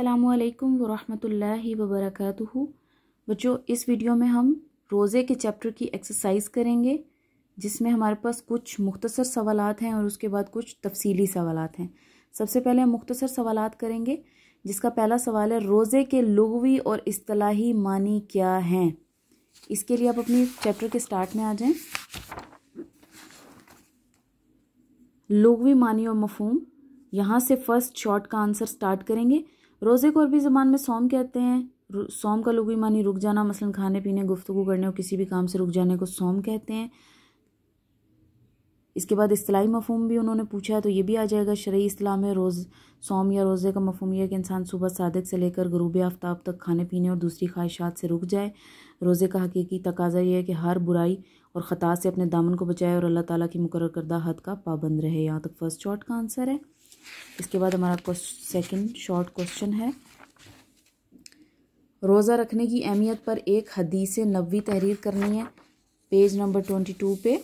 अल्लाम वरहमतुल्लाहि वबरकatuhu बच्चों इस वीडियो में हम रोज़े के चैप्टर की एक्सरसाइज करेंगे जिसमें हमारे पास कुछ मुख्तसर सवाल हैं और उसके बाद कुछ तफसीली सवाल हैं सबसे पहले हम मुख्तसर सवाल करेंगे जिसका पहला सवाल है रोज़े के लघवी और असलाही मानी क्या हैं इसके लिए आप अपनी चैप्टर के स्टार्ट में आ जाएँ लघवी मानी और मफहम यहाँ से फर्स्ट शॉर्ट का आंसर स्टार्ट करेंगे रोज़े को अरबी ज़बान में सोम कहते हैं सोम का लुगी मानी रुक जाना मसलन खाने पीने गुफ्तु करने और किसी भी काम से रुक जाने को सोम कहते हैं इसके बाद असलाही मफहम भी उन्होंने पूछा है तो ये भी आ जाएगा शरी इस्लाम में रोज़ सोम या रोज़े का मफहम यह कि इंसान सुबह सादक से लेकर गरूब आफ्ताब तक खाने पीने और दूसरी ख्वाहिशात से रुक जाए रोज़े का हकीकी तकाजा यह है कि हर बुराई और ख़ता से अपने दामन को बचाए और अल्लाह ताला की मुकर करदा हद का पाबंद रहे यहाँ तक फर्स्ट शॉट का आंसर है इसके बाद हमारा सेकंड शॉर्ट क्वेश्चन है रोज़ा रखने की अहमियत पर एक हदीस नबी तहरीर करनी है पेज नंबर ट्वेंटी टू पे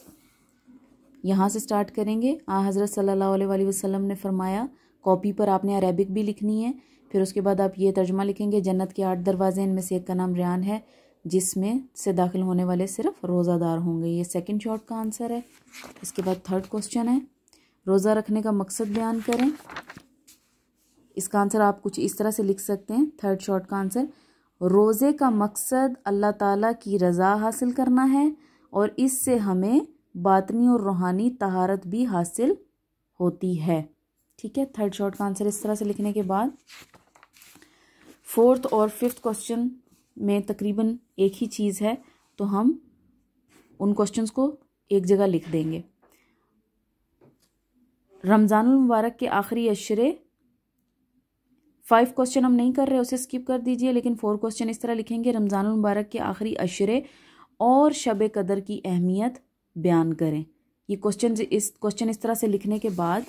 यहाँ से स्टार्ट करेंगे आ हज़रत सल्लल्लाहु अलैहि वसल्लम ने फरमाया कॉपी पर आपने अरेबिक भी लिखनी है फिर उसके बाद आप ये तर्जमा लिखेंगे जन्नत के आठ दरवाजे इनमें से एक का नाम रियान है जिसमें से दाखिल होने वाले सिर्फ रोज़ादार होंगे ये सेकंड शॉर्ट का आंसर है इसके बाद थर्ड क्वेश्चन है रोज़ा रखने का मकसद बयान करें इसका आंसर आप कुछ इस तरह से लिख सकते हैं थर्ड शॉर्ट का आंसर रोज़े का मकसद अल्लाह ताला की रज़ा हासिल करना है और इससे हमें बातनी और रूहानी तहारत भी हासिल होती है ठीक है थर्ड शॉर्ट का आंसर इस तरह से लिखने के बाद फोर्थ और फिफ्थ क्वेश्चन में तकरीबन एक ही चीज़ है तो हम उन क्वेश्चंस को एक जगह लिख देंगे रमज़ानमबारक के आखिरी अशरे फाइव क्वेश्चन हम नहीं कर रहे उसे स्किप कर दीजिए लेकिन फोर क्वेश्चन इस तरह लिखेंगे रमज़ान मुबारक के आखिरी अशरे और शब कदर की अहमियत बयान करें ये क्वेश्चन इस क्वेश्चन इस तरह से लिखने के बाद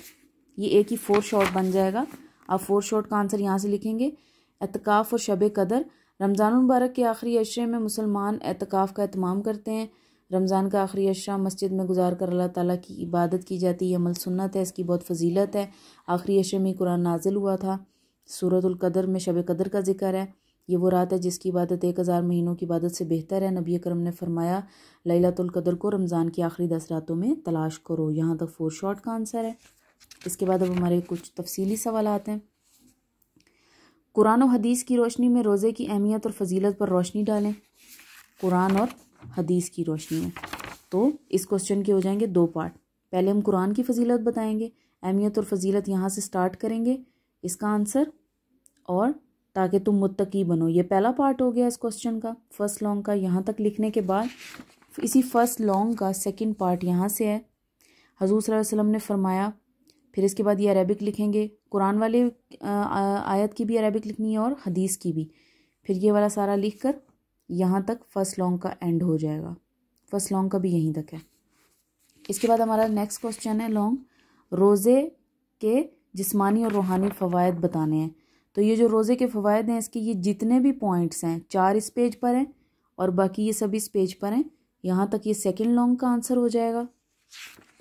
ये एक ही फोर शॉट बन जाएगा आप फोर शॉट का आंसर यहाँ से लिखेंगे एतकाफ़ और शब कदर रमज़ान मुबारक के आखिरी अशरे में मुसलमान एतकाफ़ का अहतमाम करते हैं रमज़ान का आखिरी अशरा मस्जिद में गुजार कर अल्लाह ताला की इबादत की जाती है अमल सुन्नत है इसकी बहुत फजीलत है आखिरी अशरे में कुरान नाजिल हुआ था सूरतुल्कदर में शब कदर का जिक्र है ये वो रात है जिसकी इबादत एक हज़ार महीनों की इबादत से बेहतर है नबी करम ने फरमाया ललातुल्कदर को रमज़ान की आखिरी दस रातों में तलाश करो यहाँ तक फोर शॉर्ट का आंसर है इसके बाद अब हमारे कुछ तफसीली सवाल आते हैं कुरान और हदीस की रोशनी में रोज़े की अहमियत और फजीलत पर रोशनी डालें कुरान और हदीस की रोशनी में तो इस क्वेश्चन के हो जाएंगे दो पार्ट पहले हम कुरान की फजीलत बताएंगे अहमियत और फजीलत यहाँ से स्टार्ट करेंगे इसका आंसर और ताकि तुम मुतकी बनो ये पहला पार्ट हो गया इस क्वेश्चन का फर्स्ट लॉन्ग का यहाँ तक लिखने के बाद इसी फर्स्ट लॉन्ग का सेकंड पार्ट यहाँ से है हजूर वसल्लम ने फरमाया फिर इसके बाद ये अरबिक लिखेंगे कुरान वाले आयत की भी अरबिक लिखनी है और हदीस की भी फिर ये वाला सारा लिख कर यहाँ तक फर्स्ट लॉन्ग का एंड हो जाएगा फर्स्ट लॉन्ग का भी यहीं तक है इसके बाद हमारा नेक्स्ट क्वेश्चन है लॉन्ग रोज़े के जिस्मानी और रूहानी फ़वाद बताने हैं तो ये जो रोज़े के फ़वाद हैं इसके ये जितने भी पॉइंट्स हैं चार इस पेज पर हैं और बाकी ये सब इस पेज पर हैं यहाँ तक ये सेकेंड लॉन्ग का आंसर हो जाएगा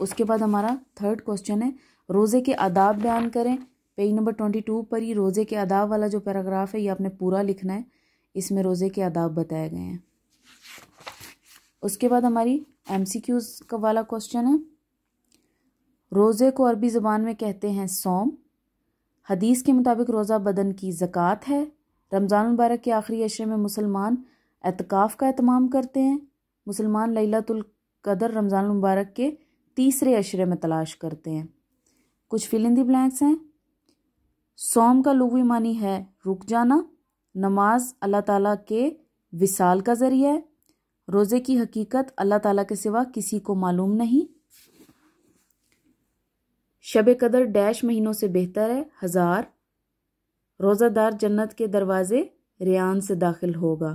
उसके बाद हमारा थर्ड क्वेश्चन है रोज़े के आदाब बयान करें पेज नंबर ट्वेंटी टू पर ही रोज़े के आदाब वाला जो पैराग्राफ है ये आपने पूरा लिखना है इसमें रोज़े के आदाब बताए गए हैं उसके बाद हमारी एम सी क्यूज़ का वाला क्वेश्चन है रोज़े को अरबी ज़बान में कहते हैं सोम हदीस के मुताबिक रोज़ा बदन की ज़क़़त है रमज़ान मुबारक के आखिरी अशरे में मुसलमान एतकाफ़ का अहतमाम करते हैं मुसलमान लैलतुल्कदर रमज़ान मुबारक के तीसरे अशरे में तलाश करते हैं कुछ फिलिंदी ब्लैंक्स हैं सोम का लुवी मानी है रुक जाना नमाज अल्लाह ताला के विसाल का ज़रिया है रोज़े की हकीकत अल्लाह ताला के सिवा किसी को मालूम नहीं शब कदर डैश महीनों से बेहतर है हज़ार रोज़ादार जन्नत के दरवाज़े रेयान से दाखिल होगा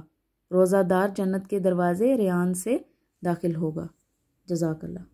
रोज़ादार जन्नत के दरवाज़े रेयान से दाखिल होगा जजाकल्ला